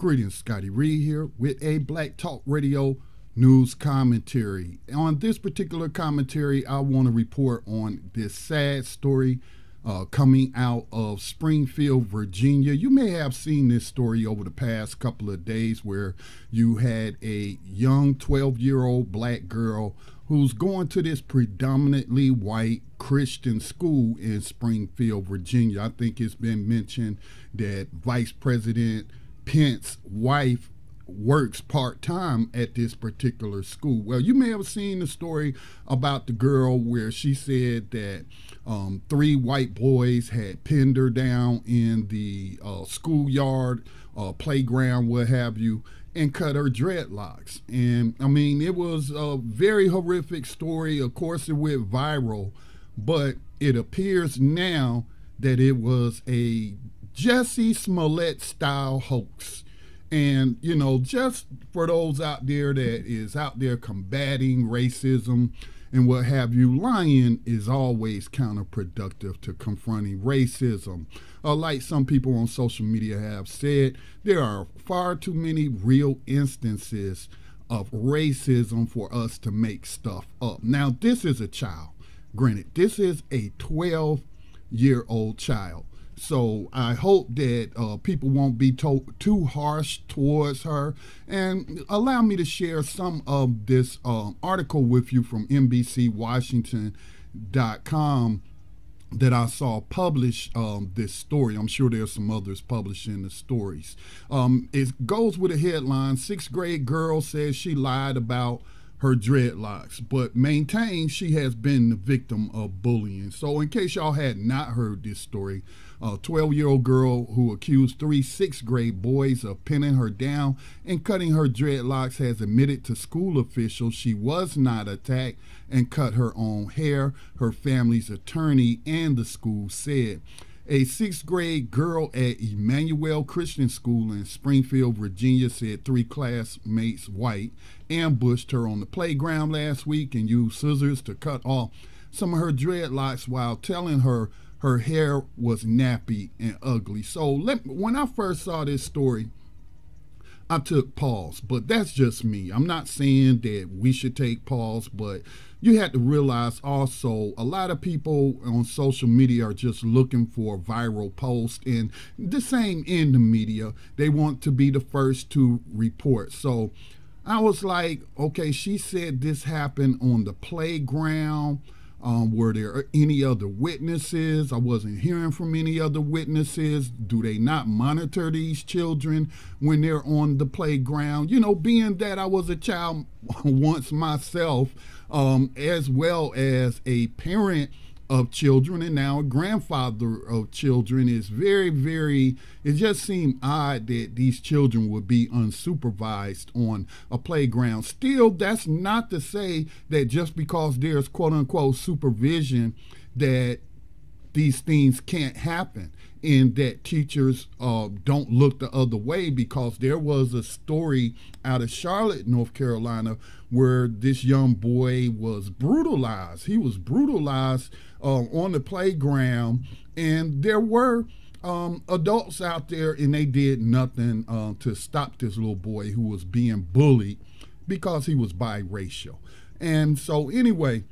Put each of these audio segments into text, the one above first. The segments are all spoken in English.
Greetings, Scotty Reed here with a Black Talk Radio news commentary. On this particular commentary, I want to report on this sad story uh, coming out of Springfield, Virginia. You may have seen this story over the past couple of days where you had a young 12 year old black girl who's going to this predominantly white Christian school in Springfield, Virginia. I think it's been mentioned that Vice President Pence's wife works part time at this particular school. Well, you may have seen the story about the girl where she said that um, three white boys had pinned her down in the uh, schoolyard, uh, playground, what have you, and cut her dreadlocks. And I mean, it was a very horrific story. Of course, it went viral, but it appears now that it was a Jesse Smollett style hoax. And, you know, just for those out there that is out there combating racism and what have you, lying is always counterproductive to confronting racism. Uh, like some people on social media have said, there are far too many real instances of racism for us to make stuff up. Now, this is a child. Granted, this is a 12 year old child. So I hope that uh, people won't be to- too harsh towards her. And allow me to share some of this um, article with you from NBCWashington.com that I saw publish um, this story. I'm sure there's some others publishing the stories. Um, it goes with a headline Sixth grade girl says she lied about her dreadlocks, but maintains she has been the victim of bullying. So, in case y'all had not heard this story, a 12 year old girl who accused three sixth grade boys of pinning her down and cutting her dreadlocks has admitted to school officials she was not attacked and cut her own hair, her family's attorney and the school said. A sixth grade girl at Emmanuel Christian School in Springfield, Virginia said three classmates, white, ambushed her on the playground last week and used scissors to cut off some of her dreadlocks while telling her her hair was nappy and ugly. So let, when I first saw this story, I took pause, but that's just me. I'm not saying that we should take pause, but you had to realize also a lot of people on social media are just looking for a viral post and the same in the media they want to be the first to report so i was like okay she said this happened on the playground um, were there any other witnesses? I wasn't hearing from any other witnesses. Do they not monitor these children when they're on the playground? You know, being that I was a child once myself, um, as well as a parent of children and now a grandfather of children. is very, very, it just seemed odd that these children would be unsupervised on a playground. Still, that's not to say that just because there's quote unquote supervision, that these things can't happen and that teachers uh, don't look the other way because there was a story out of Charlotte, North Carolina, where this young boy was brutalized. He was brutalized um, on the playground, and there were um, adults out there, and they did nothing uh, to stop this little boy who was being bullied because he was biracial. And so, anyway,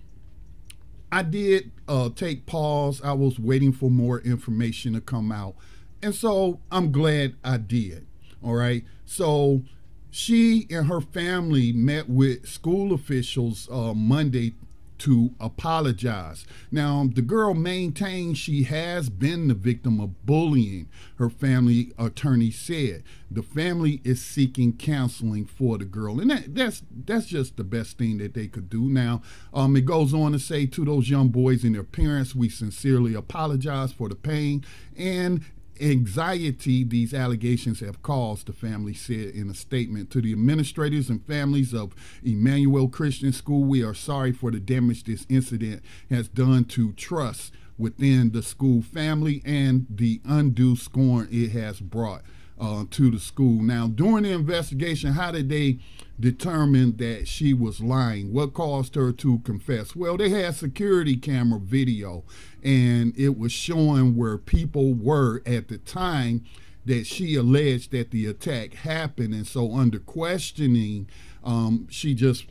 I did uh, take pause. I was waiting for more information to come out. And so I'm glad I did. All right. So she and her family met with school officials uh, Monday to apologize. Now, the girl maintains she has been the victim of bullying, her family attorney said. The family is seeking counseling for the girl. And that, that's that's just the best thing that they could do now. Um, it goes on to say to those young boys and their parents, we sincerely apologize for the pain and anxiety these allegations have caused, the family said in a statement. To the administrators and families of Emmanuel Christian School, we are sorry for the damage this incident has done to trust within the school family and the undue scorn it has brought uh, to the school. Now, during the investigation, how did they determine that she was lying? What caused her to confess? Well, they had security camera video, and it was showing where people were at the time that she alleged that the attack happened. And so, under questioning, um, she just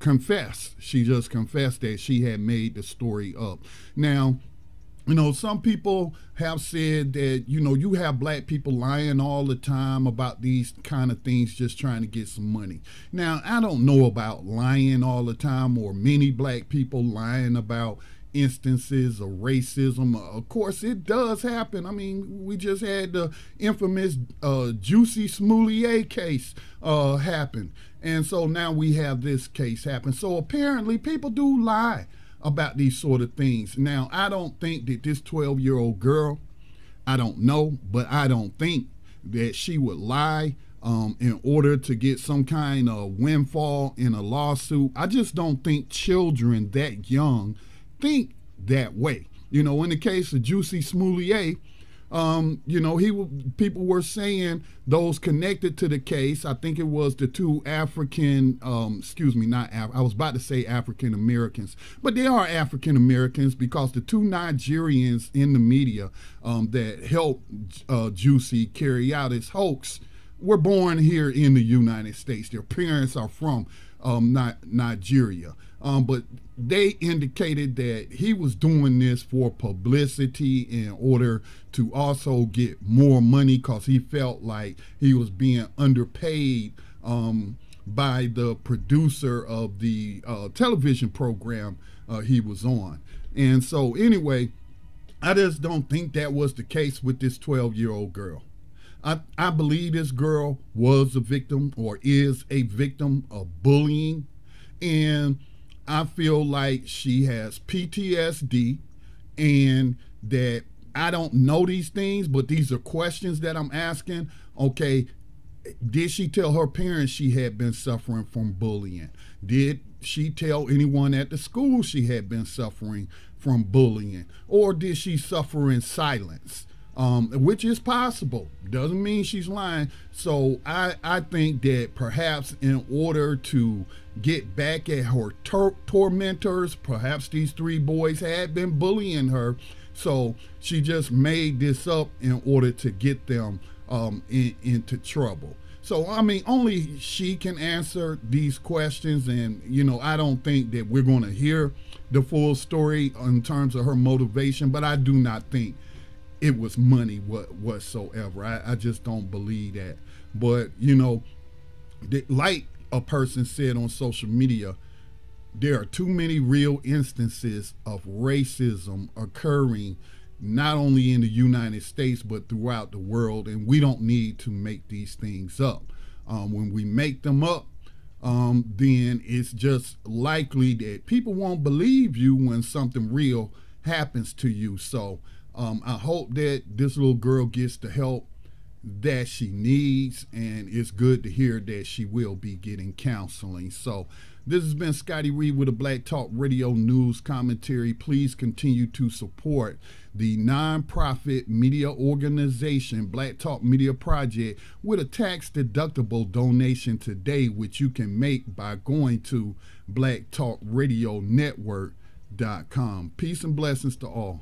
confessed. She just confessed that she had made the story up. Now, you know, some people have said that, you know, you have black people lying all the time about these kind of things just trying to get some money. Now, I don't know about lying all the time or many black people lying about instances of racism. Of course, it does happen. I mean, we just had the infamous uh, Juicy Smollett case uh, happen. And so now we have this case happen. So apparently, people do lie about these sort of things. Now, I don't think that this 12 year old girl, I don't know, but I don't think that she would lie um, in order to get some kind of windfall in a lawsuit. I just don't think children that young think that way. You know, in the case of Juicy Smoulier, um, you know, he people were saying those connected to the case. I think it was the two African, um, excuse me, not Af- I was about to say African Americans, but they are African Americans because the two Nigerians in the media um, that helped uh, Juicy carry out his hoax were born here in the United States. Their parents are from um, not Nigeria. Um, but they indicated that he was doing this for publicity in order to also get more money because he felt like he was being underpaid um, by the producer of the uh, television program uh, he was on. And so, anyway, I just don't think that was the case with this 12 year old girl. I, I believe this girl was a victim or is a victim of bullying. And I feel like she has PTSD and that I don't know these things, but these are questions that I'm asking. Okay, did she tell her parents she had been suffering from bullying? Did she tell anyone at the school she had been suffering from bullying? Or did she suffer in silence? um, which is possible. Doesn't mean she's lying. So I, I think that perhaps in order to get back at her tor- tormentors, perhaps these three boys had been bullying her. So she just made this up in order to get them um, in, into trouble. So I mean, only she can answer these questions, and you know, I don't think that we're going to hear the full story in terms of her motivation. But I do not think it was money what whatsoever. I, I just don't believe that. But you know, the, like a person said on social media, there are too many real instances of racism occurring not only in the United States but throughout the world, and we don't need to make these things up. Um, when we make them up, um, then it's just likely that people won't believe you when something real happens to you. So um, I hope that this little girl gets the help that she needs, and it's good to hear that she will be getting counseling. So, this has been Scotty Reed with a Black Talk Radio News commentary. Please continue to support the nonprofit media organization Black Talk Media Project with a tax deductible donation today, which you can make by going to blacktalkradionetwork.com. Peace and blessings to all.